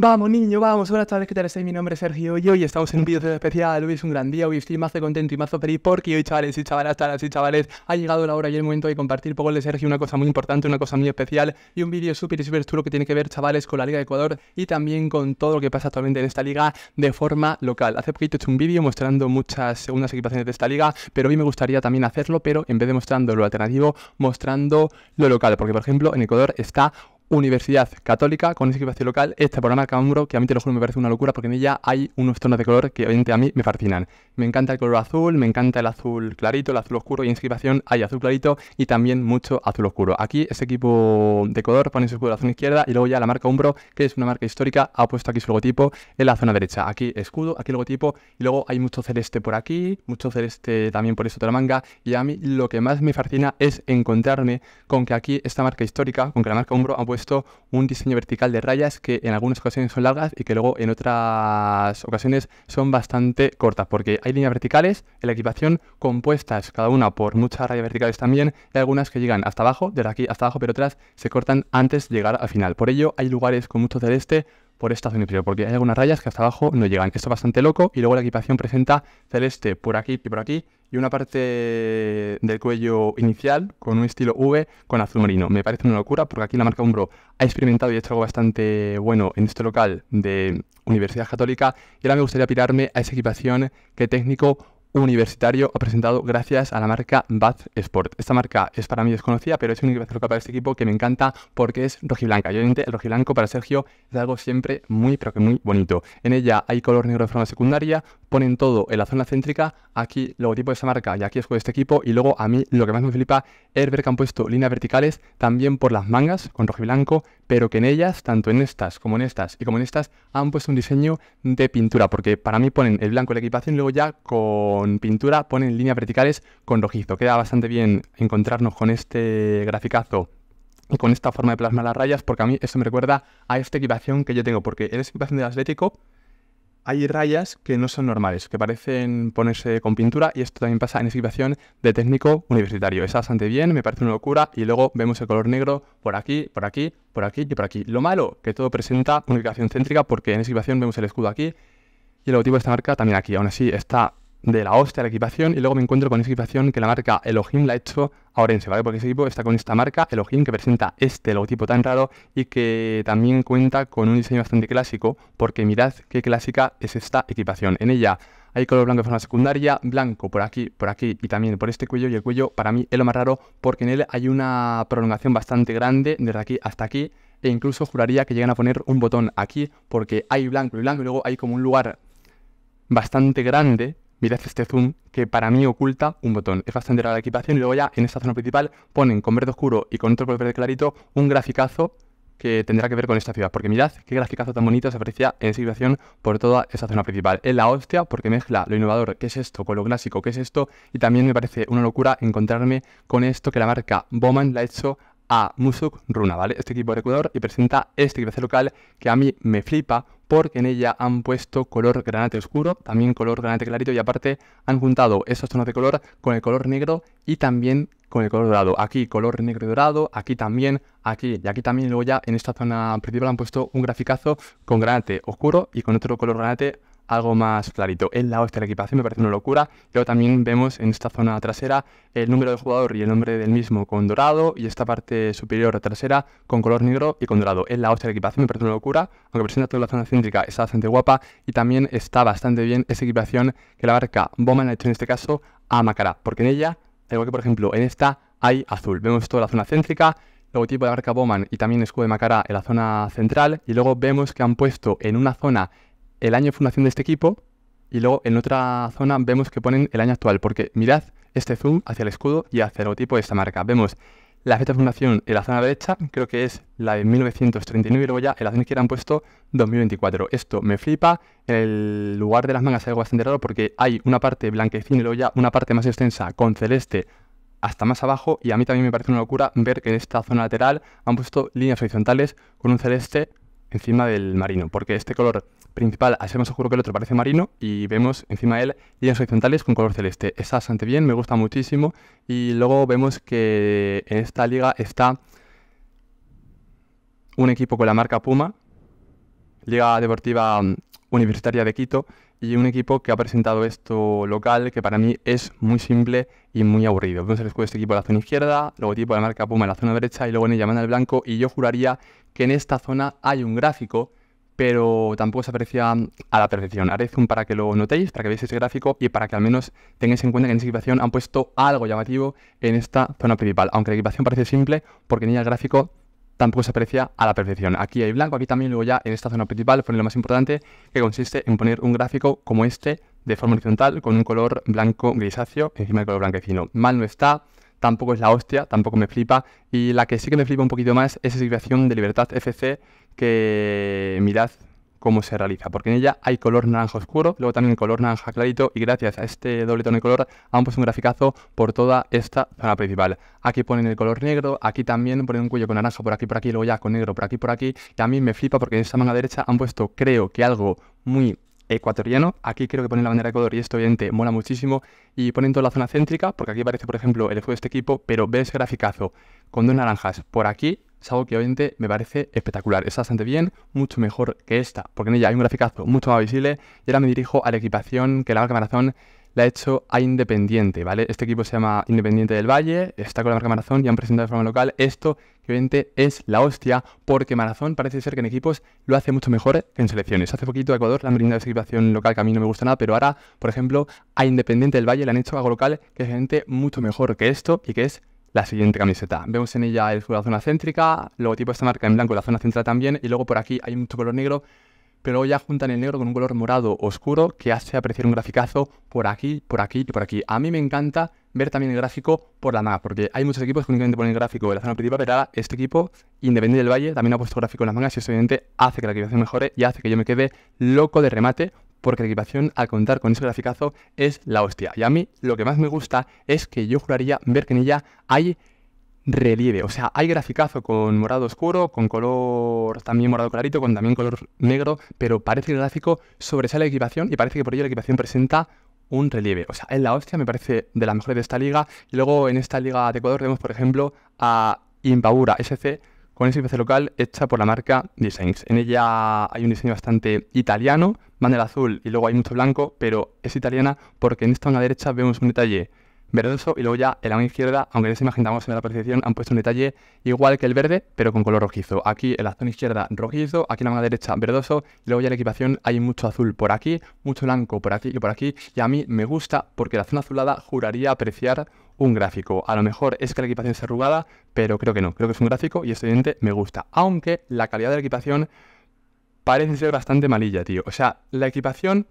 Vamos, niño, vamos. Hola a ¿qué tal estáis? Mi nombre es Sergio y hoy estamos en un vídeo especial. Hoy es un gran día, hoy estoy más de contento y mazo feliz porque hoy, chavales y chavalas, chavales y chavales, ha llegado la hora y el momento de compartir poco de Sergio una cosa muy importante, una cosa muy especial y un vídeo súper, súper chulo que tiene que ver, chavales, con la Liga de Ecuador y también con todo lo que pasa actualmente en esta liga de forma local. Hace poquito he hecho un vídeo mostrando muchas segundas equipaciones de esta liga, pero hoy me gustaría también hacerlo, pero en vez de mostrando lo alternativo, mostrando lo local, porque por ejemplo en Ecuador está Universidad Católica con inscripción local. Este programa Cambro, que a mí te lo juro me parece una locura porque en ella hay unos tonos de color que obviamente a mí me fascinan. Me encanta el color azul, me encanta el azul clarito, el azul oscuro y inscripción hay azul clarito y también mucho azul oscuro. Aquí ese equipo de color pone su zona izquierda y luego ya la marca Umbro, que es una marca histórica, ha puesto aquí su logotipo en la zona derecha. Aquí escudo, aquí logotipo y luego hay mucho celeste por aquí, mucho celeste también por eso de la manga y a mí lo que más me fascina es encontrarme con que aquí esta marca histórica, con que la marca Umbro ha puesto un diseño vertical de rayas que en algunas ocasiones son largas y que luego en otras ocasiones son bastante cortas, porque hay líneas verticales en la equipación compuestas cada una por muchas rayas verticales también, y algunas que llegan hasta abajo, desde aquí hasta abajo, pero otras se cortan antes de llegar al final. Por ello hay lugares con mucho celeste por esta zona inferior, porque hay algunas rayas que hasta abajo no llegan. Esto es bastante loco y luego la equipación presenta celeste por aquí y por aquí y una parte del cuello inicial con un estilo V con azul marino. Me parece una locura porque aquí la marca Umbro ha experimentado y ha hecho algo bastante bueno en este local de Universidad Católica y ahora me gustaría pirarme a esa equipación que técnico universitario ha presentado gracias a la marca Bath Sport. Esta marca es para mí desconocida, pero es un local para este equipo que me encanta porque es rojiblanca. Y obviamente el rojiblanco para Sergio es algo siempre muy, pero que muy bonito. En ella hay color negro de forma secundaria, ponen todo en la zona céntrica, aquí logotipo de esa marca y aquí es de este equipo, y luego a mí lo que más me flipa es ver que han puesto líneas verticales también por las mangas, con rojo y blanco, pero que en ellas, tanto en estas como en estas y como en estas, han puesto un diseño de pintura, porque para mí ponen el blanco en la equipación, y luego ya con pintura ponen líneas verticales con rojizo. Queda bastante bien encontrarnos con este graficazo y con esta forma de plasmar las rayas, porque a mí eso me recuerda a esta equipación que yo tengo, porque es equipación del Atlético, hay rayas que no son normales, que parecen ponerse con pintura y esto también pasa en situación de técnico universitario. Es bastante bien, me parece una locura y luego vemos el color negro por aquí, por aquí, por aquí y por aquí. Lo malo, que todo presenta una ubicación céntrica porque en situación vemos el escudo aquí y el objetivo de esta marca también aquí. Aún así está de la hostia la equipación y luego me encuentro con esa equipación que la marca Elohim la ha hecho a Orense, ¿vale? Porque ese equipo está con esta marca Elohim que presenta este logotipo tan raro y que también cuenta con un diseño bastante clásico porque mirad qué clásica es esta equipación. En ella hay color blanco de forma secundaria, blanco por aquí, por aquí y también por este cuello y el cuello para mí es lo más raro porque en él hay una prolongación bastante grande desde aquí hasta aquí e incluso juraría que llegan a poner un botón aquí porque hay blanco y blanco y luego hay como un lugar bastante grande mirad este zoom que para mí oculta un botón. Es bastante rara la equipación y luego ya en esta zona principal ponen con verde oscuro y con otro verde clarito un graficazo que tendrá que ver con esta ciudad. Porque mirad qué graficazo tan bonito se aprecia en esa situación por toda esta zona principal. Es la hostia porque mezcla lo innovador que es esto con lo clásico que es esto. Y también me parece una locura encontrarme con esto que la marca Bowman la ha hecho a Musuk Runa, ¿vale? Este equipo de Ecuador y presenta este clase local que a mí me flipa porque en ella han puesto color granate oscuro, también color granate clarito y aparte han juntado esos zonas de color con el color negro y también con el color dorado. Aquí color negro y dorado, aquí también, aquí y aquí también. luego ya en esta zona principal han puesto un graficazo con granate oscuro y con otro color granate algo más clarito. El la este de la equipación me parece una locura. Luego también vemos en esta zona trasera el número del jugador y el nombre del mismo con dorado y esta parte superior trasera con color negro y con dorado. El la este de la equipación me parece una locura, aunque presenta toda la zona céntrica, está bastante guapa y también está bastante bien esa equipación que la barca Bowman ha hecho en este caso a Macará, porque en ella, al igual que por ejemplo en esta, hay azul. Vemos toda la zona céntrica, logotipo de la marca Bowman y también escudo de Macará en la zona central y luego vemos que han puesto en una zona el año de fundación de este equipo y luego en otra zona vemos que ponen el año actual, porque mirad este zoom hacia el escudo y hacia el logotipo de esta marca. Vemos la fecha de fundación en la zona derecha, creo que es la de 1939 y luego ya en la zona izquierda han puesto 2024. Esto me flipa, el lugar de las mangas es algo bastante raro porque hay una parte blanquecina y luego ya una parte más extensa con celeste hasta más abajo y a mí también me parece una locura ver que en esta zona lateral han puesto líneas horizontales con un celeste encima del marino, porque este color principal, hacemos ser más oscuro que el otro, parece marino y vemos encima de él líneas horizontales con color celeste. Está bastante bien, me gusta muchísimo y luego vemos que en esta liga está un equipo con la marca Puma, Liga Deportiva mm, Universitaria de Quito y un equipo que ha presentado esto local que para mí es muy simple y muy aburrido. Vemos el este equipo en la zona izquierda, logotipo de la marca Puma en la zona derecha y luego en el al blanco y yo juraría que en esta zona hay un gráfico, pero tampoco se aprecia a la perfección. Haré zoom para que lo notéis, para que veáis ese gráfico y para que al menos tengáis en cuenta que en esta equipación han puesto algo llamativo en esta zona principal. Aunque la equipación parece simple, porque en ella el gráfico tampoco se aprecia a la perfección. Aquí hay blanco, aquí también, luego ya en esta zona principal fue lo más importante, que consiste en poner un gráfico como este de forma horizontal con un color blanco grisáceo encima del color blanquecino. Mal no está, tampoco es la hostia, tampoco me flipa. Y la que sí que me flipa un poquito más es esa situación de Libertad FC que mirad cómo se realiza, porque en ella hay color naranja oscuro, luego también el color naranja clarito y gracias a este doble tono de color han puesto un graficazo por toda esta zona principal. Aquí ponen el color negro, aquí también ponen un cuello con naranja por aquí, por aquí, luego ya con negro por aquí, por aquí. a mí me flipa porque en esta manga derecha han puesto, creo que algo muy ecuatoriano. Aquí creo que pone la bandera de Ecuador y esto obviamente mola muchísimo. Y ponen toda la zona céntrica, porque aquí aparece, por ejemplo, el juego de este equipo, pero ve ese graficazo con dos naranjas por aquí. Es algo que obviamente me parece espectacular. Es bastante bien, mucho mejor que esta, porque en ella hay un graficazo mucho más visible. Y ahora me dirijo a la equipación que la marca camarazón la ha hecho A Independiente, ¿vale? Este equipo se llama Independiente del Valle, está con la marca Marazón y han presentado de forma local esto que obviamente es la hostia, porque Marazón parece ser que en equipos lo hace mucho mejor que en selecciones. Hace poquito a Ecuador la han brindado esa equipación local que a mí no me gusta nada, pero ahora, por ejemplo, a Independiente del Valle le han hecho algo local que es gente mucho mejor que esto y que es la siguiente camiseta. Vemos en ella el de la zona céntrica, logotipo de esta marca en blanco, la zona central también, y luego por aquí hay mucho color negro pero ya juntan el negro con un color morado oscuro que hace apreciar un graficazo por aquí, por aquí y por aquí. A mí me encanta ver también el gráfico por la manga, porque hay muchos equipos que únicamente ponen el gráfico de la zona principal, pero este equipo, independiente del valle, también ha puesto gráfico en las mangas y eso obviamente hace que la equipación mejore y hace que yo me quede loco de remate porque la equipación al contar con ese graficazo es la hostia. Y a mí lo que más me gusta es que yo juraría ver que en ella hay relieve. O sea, hay graficazo con morado oscuro, con color también morado clarito, con también color negro, pero parece que el gráfico sobresale la equipación y parece que por ello la equipación presenta un relieve. O sea, en la hostia me parece de las mejores de esta liga. Y luego en esta liga de Ecuador vemos, por ejemplo, a Impaura SC con ese IPC local hecha por la marca Designs. En ella hay un diseño bastante italiano, van el azul y luego hay mucho blanco, pero es italiana porque en esta una derecha vemos un detalle verdoso y luego ya en la mano izquierda, aunque les imaginamos en la percepción, han puesto un detalle igual que el verde, pero con color rojizo. Aquí en la zona izquierda rojizo, aquí en la mano derecha verdoso y luego ya en la equipación hay mucho azul por aquí, mucho blanco por aquí y por aquí y a mí me gusta porque la zona azulada juraría apreciar un gráfico. A lo mejor es que la equipación es arrugada, pero creo que no. Creo que es un gráfico y evidente me gusta. Aunque la calidad de la equipación parece ser bastante malilla, tío. O sea, la equipación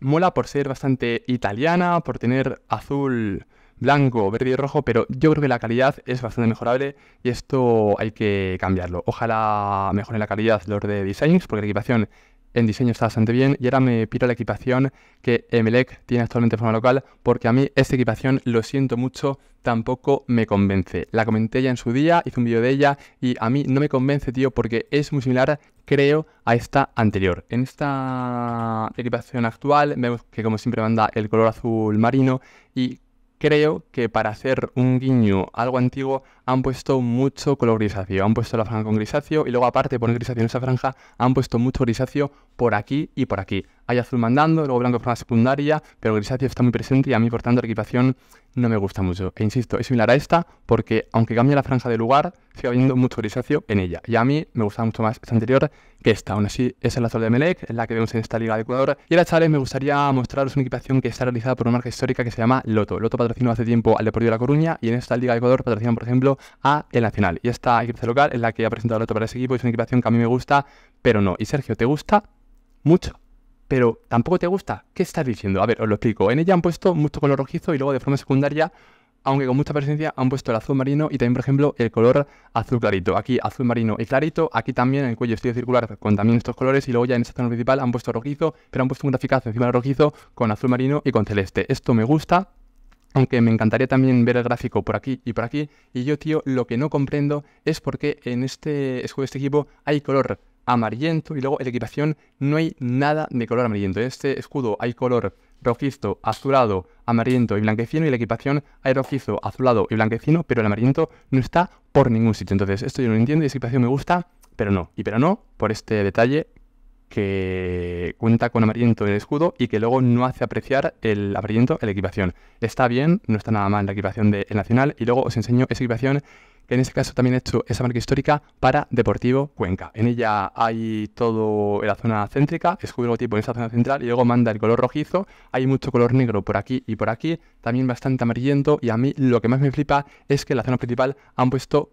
mola por ser bastante italiana, por tener azul, blanco, verde y rojo, pero yo creo que la calidad es bastante mejorable y esto hay que cambiarlo. Ojalá mejore la calidad los de designs, porque la equipación en diseño está bastante bien y ahora me piro la equipación que Emelec tiene actualmente en forma local porque a mí esta equipación, lo siento mucho, tampoco me convence. La comenté ya en su día, hice un vídeo de ella y a mí no me convence, tío, porque es muy similar, creo, a esta anterior. En esta equipación actual vemos que como siempre manda el color azul marino y creo que para hacer un guiño algo antiguo han puesto mucho color grisáceo. Han puesto la franja con grisáceo y luego aparte de poner grisáceo en esa franja, han puesto mucho grisáceo por aquí y por aquí. Hay azul mandando, luego blanco de forma secundaria, pero el grisáceo está muy presente y a mí por tanto la equipación no me gusta mucho. E insisto, es similar a esta porque aunque cambie la franja de lugar, sigue habiendo mucho grisáceo en ella. Y a mí me gusta mucho más esta anterior que esta. Aún así, es el azul de Melec, es la que vemos en esta liga de Ecuador. Y ahora, chavales, me gustaría mostraros una equipación que está realizada por una marca histórica que se llama Loto. Loto patrocinó hace tiempo al Deportivo de La Coruña y en esta liga de Ecuador patrocinan, por ejemplo, a el Nacional. Y esta equipación local es la que ha presentado el otro para ese equipo. Es una equipación que a mí me gusta, pero no. Y Sergio, ¿te gusta? Mucho. Pero tampoco te gusta. ¿Qué estás diciendo? A ver, os lo explico. En ella han puesto mucho color rojizo y luego de forma secundaria aunque con mucha presencia han puesto el azul marino y también, por ejemplo, el color azul clarito. Aquí azul marino y clarito, aquí también en el cuello estilo circular con también estos colores y luego ya en esta zona principal han puesto rojizo, pero han puesto un graficazo encima del rojizo con azul marino y con celeste. Esto me gusta, aunque me encantaría también ver el gráfico por aquí y por aquí. Y yo, tío, lo que no comprendo es por qué en este escudo este equipo hay color amarillento y luego en la equipación no hay nada de color amarillento. En este escudo hay color rojizo, azulado, amarillento y blanquecino y la equipación hay rojizo, azulado y blanquecino, pero el amarillento no está por ningún sitio. Entonces, esto yo no lo entiendo y esa equipación me gusta, pero no. Y pero no por este detalle que cuenta con amarillento en el escudo y que luego no hace apreciar el amarillento en la equipación. Está bien, no está nada mal la equipación del Nacional y luego os enseño esa equipación que en este caso también he hecho esa marca histórica para Deportivo Cuenca. En ella hay todo la zona céntrica, escudo tipo en esta zona central y luego manda el color rojizo. Hay mucho color negro por aquí y por aquí, también bastante amarillento y a mí lo que más me flipa es que en la zona principal han puesto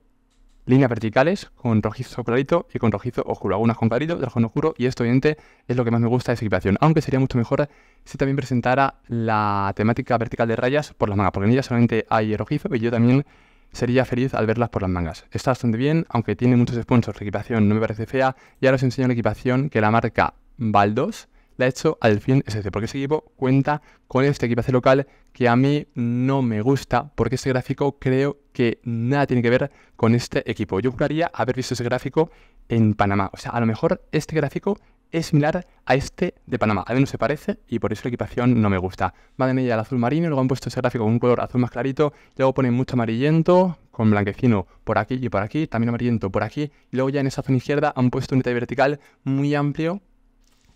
líneas verticales con rojizo clarito y con rojizo oscuro. Algunas con clarito, otras con oscuro y esto obviamente es lo que más me gusta de esa equipación. Aunque sería mucho mejor si también presentara la temática vertical de rayas por las mangas, porque en ella solamente hay rojizo y yo también sería feliz al verlas por las mangas. Está bastante bien, aunque tiene muchos sponsors, la equipación no me parece fea Ya ahora os enseño la equipación que la marca Baldos la he hecho, al fin es porque ese equipo cuenta con este equipaje local que a mí no me gusta, porque este gráfico creo que nada tiene que ver con este equipo. Yo juraría haber visto ese gráfico en Panamá. O sea, a lo mejor este gráfico es similar a este de Panamá. A mí no se parece y por eso la equipación no me gusta. Van de ella al azul marino, luego han puesto ese gráfico con un color azul más clarito, luego ponen mucho amarillento, con blanquecino por aquí y por aquí, también amarillento por aquí, y luego ya en esa zona izquierda han puesto un detalle vertical muy amplio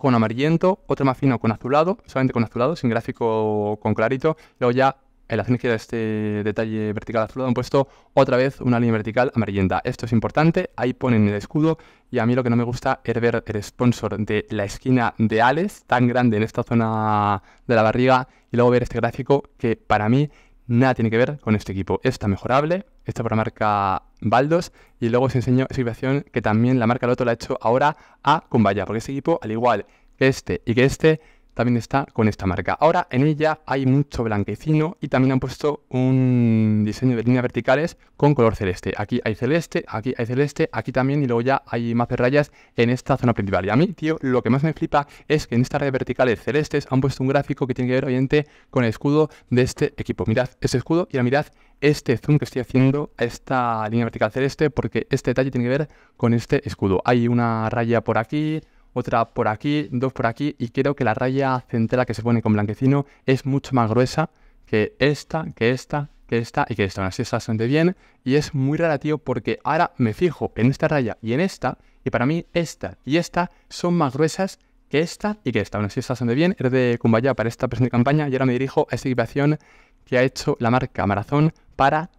con amarillento, otro más fino con azulado, solamente con azulado, sin gráfico con clarito. Luego ya en la zona de este detalle vertical azulado han puesto otra vez una línea vertical amarillenta. Esto es importante, ahí ponen el escudo y a mí lo que no me gusta es ver el sponsor de la esquina de Ales tan grande en esta zona de la barriga y luego ver este gráfico que para mí nada tiene que ver con este equipo. Esta mejorable, esta la marca Baldos, y luego os enseño esa situación que también la marca Loto la ha hecho ahora a Cumbaya, porque este equipo, al igual que este y que este, también está con esta marca. Ahora en ella hay mucho blanquecino y también han puesto un diseño de líneas verticales con color celeste. Aquí hay celeste, aquí hay celeste, aquí también y luego ya hay más de rayas en esta zona principal. Y a mí, tío, lo que más me flipa es que en estas rayas verticales celestes han puesto un gráfico que tiene que ver, obviamente, con el escudo de este equipo. Mirad ese escudo y ahora mirad este zoom que estoy haciendo a esta línea vertical celeste porque este detalle tiene que ver con este escudo. Hay una raya por aquí, otra por aquí, dos por aquí, y creo que la raya central que se pone con blanquecino es mucho más gruesa que esta, que esta, que esta y que esta. Así está bastante bien, y es muy rara, tío, porque ahora me fijo en esta raya y en esta, y para mí esta y esta son más gruesas que esta y que esta. Aún bueno, así está bastante bien. Es de Cumbaya para esta presente campaña y ahora me dirijo a esta equipación que ha hecho la marca Marazón para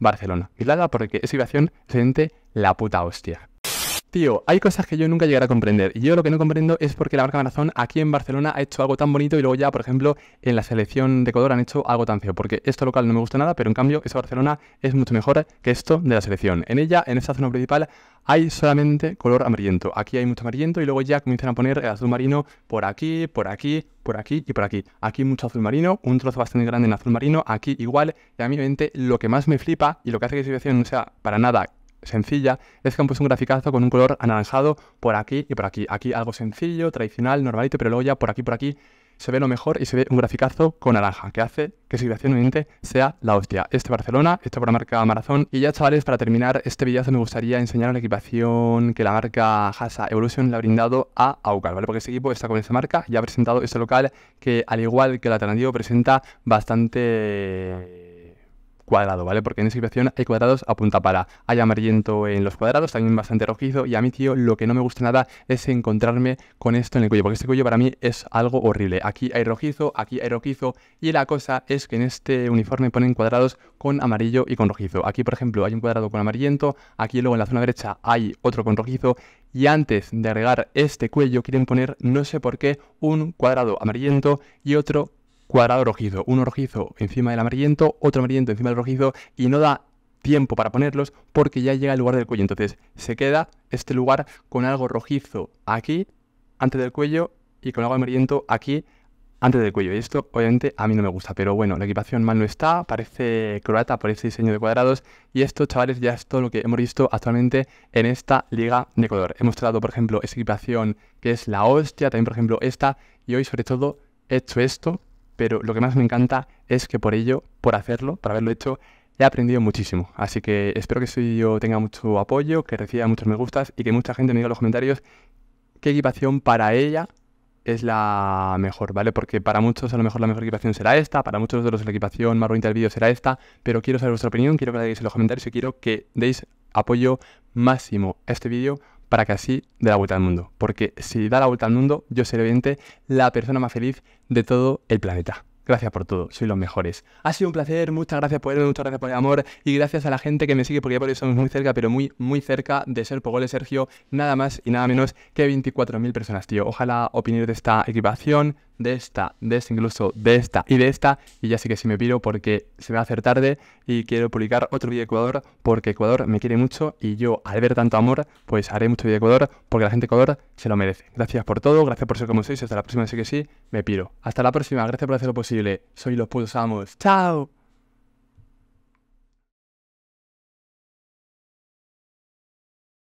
Barcelona. Y la porque esa equipación se la puta hostia. Tío, hay cosas que yo nunca llegaré a comprender. Y yo lo que no comprendo es porque la marca Marazón aquí en Barcelona ha hecho algo tan bonito y luego ya, por ejemplo, en la selección de color han hecho algo tan feo. Porque esto local no me gusta nada, pero en cambio, esa Barcelona es mucho mejor que esto de la selección. En ella, en esta zona principal, hay solamente color amarillento. Aquí hay mucho amarillento y luego ya comienzan a poner el azul marino por aquí, por aquí, por aquí y por aquí. Aquí mucho azul marino, un trozo bastante grande en azul marino, aquí igual. Y a mí, obviamente, lo que más me flipa y lo que hace que esa selección no sea para nada sencilla es que han puesto un graficazo con un color anaranjado por aquí y por aquí. Aquí algo sencillo, tradicional, normalito, pero luego ya por aquí, por aquí se ve lo mejor y se ve un graficazo con naranja que hace que su creación sea la hostia. Este Barcelona, este por la marca Marazón. Y ya chavales, para terminar este villazo me gustaría enseñar la equipación que la marca Hasa Evolution le ha brindado a Aucal, ¿vale? Porque este equipo está con esa marca y ha presentado este local que al igual que el alternativo presenta bastante cuadrado, ¿vale? Porque en esta situación hay cuadrados a punta para. Hay amarillento en los cuadrados, también bastante rojizo. Y a mi tío, lo que no me gusta nada es encontrarme con esto en el cuello, porque este cuello para mí es algo horrible. Aquí hay rojizo, aquí hay rojizo. Y la cosa es que en este uniforme ponen cuadrados con amarillo y con rojizo. Aquí, por ejemplo, hay un cuadrado con amarillento. Aquí luego en la zona derecha hay otro con rojizo. Y antes de agregar este cuello, quieren poner, no sé por qué, un cuadrado amarillento y otro cuadrado rojizo, uno rojizo encima del amarillento, otro amarillento encima del rojizo y no da tiempo para ponerlos porque ya llega el lugar del cuello. Entonces se queda este lugar con algo rojizo aquí, antes del cuello, y con algo amarillento aquí, antes del cuello. Y esto obviamente a mí no me gusta, pero bueno, la equipación mal no está, parece croata por este diseño de cuadrados. Y esto, chavales, ya es todo lo que hemos visto actualmente en esta liga de Ecuador. Hemos tratado, por ejemplo, esa equipación que es la hostia, también por ejemplo esta, y hoy sobre todo he hecho esto, pero lo que más me encanta es que por ello, por hacerlo, por haberlo hecho, he aprendido muchísimo. Así que espero que este vídeo tenga mucho apoyo, que reciba muchos me gustas y que mucha gente me diga en los comentarios qué equipación para ella es la mejor, ¿vale? Porque para muchos a lo mejor la mejor equipación será esta, para muchos de los la equipación más bonita del vídeo será esta, pero quiero saber vuestra opinión, quiero que la deis en los comentarios y quiero que deis apoyo máximo a este vídeo para que así dé la vuelta al mundo. Porque si da la vuelta al mundo, yo seré obviamente la persona más feliz de todo el planeta. Gracias por todo, soy los mejores. Ha sido un placer, muchas gracias por verme, muchas gracias por el amor y gracias a la gente que me sigue porque ya por eso somos muy cerca, pero muy, muy cerca de ser Pogole Sergio, nada más y nada menos que 24.000 personas, tío. Ojalá opinéis de esta equipación, de esta, de esta, incluso de esta y de esta. Y ya sé que sí me piro porque se me va a hacer tarde y quiero publicar otro vídeo de Ecuador porque Ecuador me quiere mucho y yo al ver tanto amor, pues haré mucho vídeo de Ecuador porque la gente de Ecuador se lo merece. Gracias por todo, gracias por ser como sois. Hasta la próxima, sé que sí, me piro. Hasta la próxima, gracias por hacer lo posible. Soy los putos amos. ¡Chao!